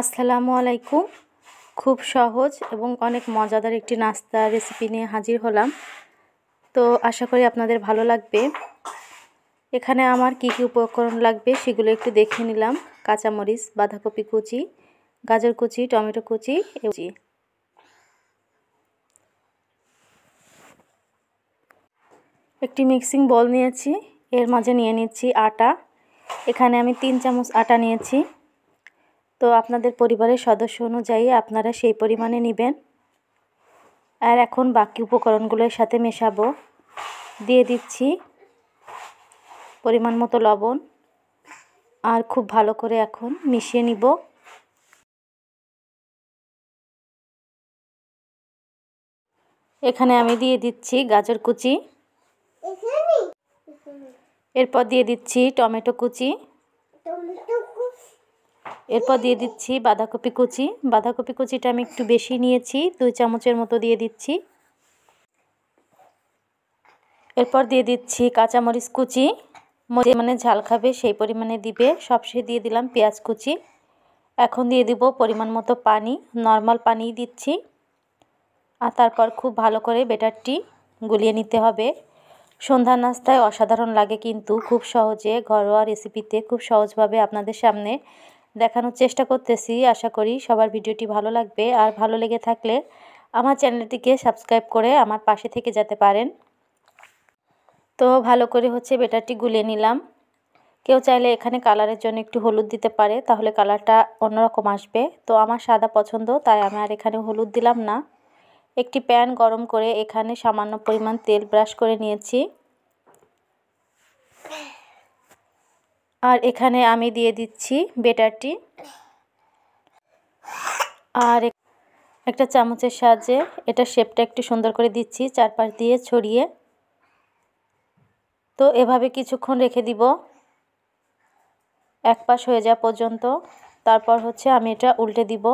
আসসালামু আলাইকুম খুব সহজ এবং অনেক মজাদার একটি নাস্তা রেসিপি নিয়ে হাজির হলাম তো আশা করি আপনাদের ভালো লাগবে এখানে আমার কি কি উপকরণ লাগবে সেগুলো একটু দেখে নিলাম কাঁচামরিচ বাঁধাকপি কুচি গাজর কুচি টমেটো কুচি কুচি একটি মিক্সিং বল নিয়েছি এর মাঝে নিয়ে নিচ্ছি আটা এখানে আমি তিন চামচ আটা নিয়েছি তো আপনাদের পরিবারের সদস্য অনুযায়ী আপনারা সেই পরিমাণে নেবেন আর এখন বাকি উপকরণগুলোর সাথে মেশাবো দিয়ে দিচ্ছি পরিমাণ মতো লবণ আর খুব ভালো করে এখন মিশিয়ে নিব এখানে আমি দিয়ে দিচ্ছি গাজর কুচি এরপর দিয়ে দিচ্ছি টমেটো কুচি এরপর দিয়ে দিচ্ছি বাঁধাকপি কুচি বাঁধাকপি কুচিটা আমি একটু বেশি নিয়েছি দুই চামচের মতো দিয়ে দিচ্ছি এরপর দিয়ে দিচ্ছি কাঁচামরিচ কুচি মানে ঝাল খাবে সেই পরিমাণে দিবে সবশেষে দিয়ে দিলাম পেঁয়াজ কুচি এখন দিয়ে দিব পরিমাণ মতো পানি নর্মাল পানি দিচ্ছি আর তারপর খুব ভালো করে বেটারটি গুলিয়ে নিতে হবে সন্ধ্যা নাস্তায় অসাধারণ লাগে কিন্তু খুব সহজে ঘরোয়া রেসিপিতে খুব সহজভাবে আপনাদের সামনে দেখানোর চেষ্টা করতেছি আশা করি সবার ভিডিওটি ভালো লাগবে আর ভালো লেগে থাকলে আমার চ্যানেলটিকে সাবস্ক্রাইব করে আমার পাশে থেকে যেতে পারেন তো ভালো করে হচ্ছে বেটারটি গুলে নিলাম কেউ চাইলে এখানে কালারের জন্য একটু হলুদ দিতে পারে তাহলে কালারটা অন্যরকম আসবে তো আমার সাদা পছন্দ তাই আমি আর এখানে হলুদ দিলাম না একটি প্যান গরম করে এখানে সামান্য পরিমাণ তেল ব্রাশ করে নিয়েছি আর এখানে আমি দিয়ে দিচ্ছি বেটারটি আর একটা চামচের সাহায্যে এটা শেপটা একটু সুন্দর করে দিচ্ছি চারপাশ দিয়ে ছড়িয়ে তো এভাবে কিছুক্ষণ রেখে দিব এক পাশ হয়ে যাওয়া পর্যন্ত তারপর হচ্ছে আমি এটা উল্টে দিব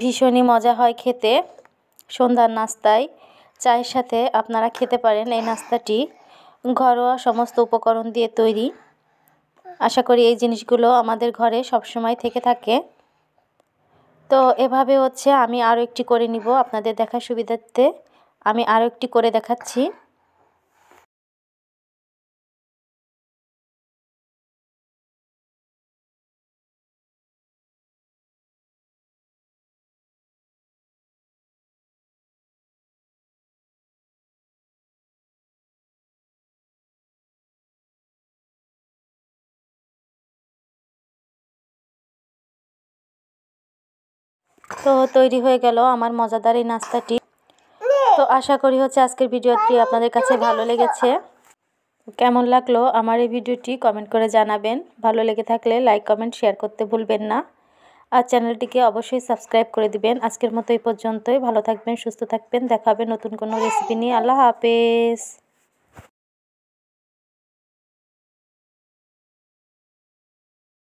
ভীষণই মজা হয় খেতে সন্ধ্যার নাস্তায় চায়ের সাথে আপনারা খেতে পারেন এই নাস্তাটি ঘরোয়া সমস্ত উপকরণ দিয়ে তৈরি আশা করি এই জিনিসগুলো আমাদের ঘরে সব সময় থেকে থাকে তো এভাবে হচ্ছে আমি আরও একটি করে নিব আপনাদের দেখার সুবিধার্থে আমি আরও একটি করে দেখাচ্ছি তো তৈরি হয়ে গেল আমার মজাদার এই নাস্তাটি তো আশা করি হচ্ছে আজকের ভিডিওটি আপনাদের কাছে ভালো লেগেছে কেমন লাগলো আমার এই ভিডিওটি কমেন্ট করে জানাবেন ভালো লেগে থাকলে লাইক কমেন্ট শেয়ার করতে ভুলবেন না আর চ্যানেলটিকে অবশ্যই সাবস্ক্রাইব করে দিবেন আজকের মতো এই পর্যন্তই ভালো থাকবেন সুস্থ থাকবেন দেখাবেন নতুন কোনো রেসিপি নিয়ে আল্লাহ হাফেজ